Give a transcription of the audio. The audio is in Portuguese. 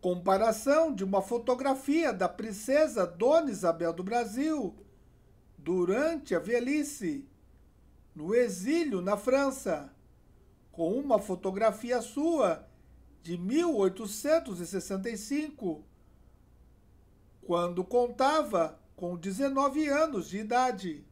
Comparação de uma fotografia da princesa Dona Isabel do Brasil durante a velhice, no exílio na França, com uma fotografia sua de 1865, quando contava com 19 anos de idade.